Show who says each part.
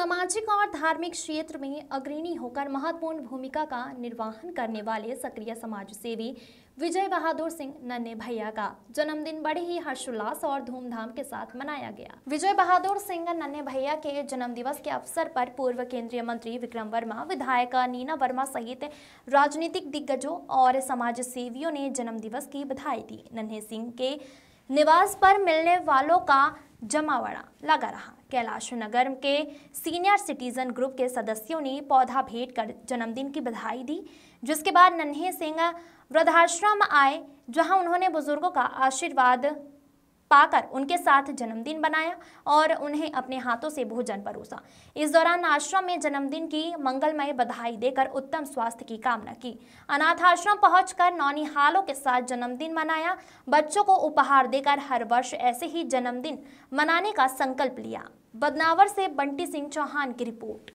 Speaker 1: सामाजिक और धार्मिक क्षेत्र में अग्रणी होकर महत्वपूर्ण भूमिका का निर्वाहन करने वाले सक्रिय समाज सेवी विजय बहादुर सिंह नन्हे भैया का जन्मदिन बड़े ही हर्षोल्लास और धूमधाम के साथ मनाया गया विजय बहादुर सिंह नन्हे भैया के जन्म दिवस के अवसर पर पूर्व केंद्रीय मंत्री विक्रम वर्मा विधायक नीना वर्मा सहित राजनीतिक दिग्गजों और समाज सेवियों ने जन्म दिवस की बधाई दी नन्हे सिंह के निवास पर मिलने वालों का जमावड़ा लगा रहा कैलाश नगर के सीनियर सिटीजन ग्रुप के सदस्यों ने पौधा भेंट कर जन्मदिन की बधाई दी जिसके बाद नन्हे सिंह वृद्धाश्रम आए जहां उन्होंने बुजुर्गों का आशीर्वाद पाकर उनके साथ जन्मदिन बनाया और उन्हें अपने हाथों से भोजन परोसा इस दौरान आश्रम में जन्मदिन की मंगलमय बधाई देकर उत्तम स्वास्थ्य की कामना की अनाथ आश्रम पहुंचकर नौनिहालों के साथ जन्मदिन मनाया बच्चों को उपहार देकर हर वर्ष ऐसे ही जन्मदिन मनाने का संकल्प लिया बदनावर से बंटी सिंह चौहान की रिपोर्ट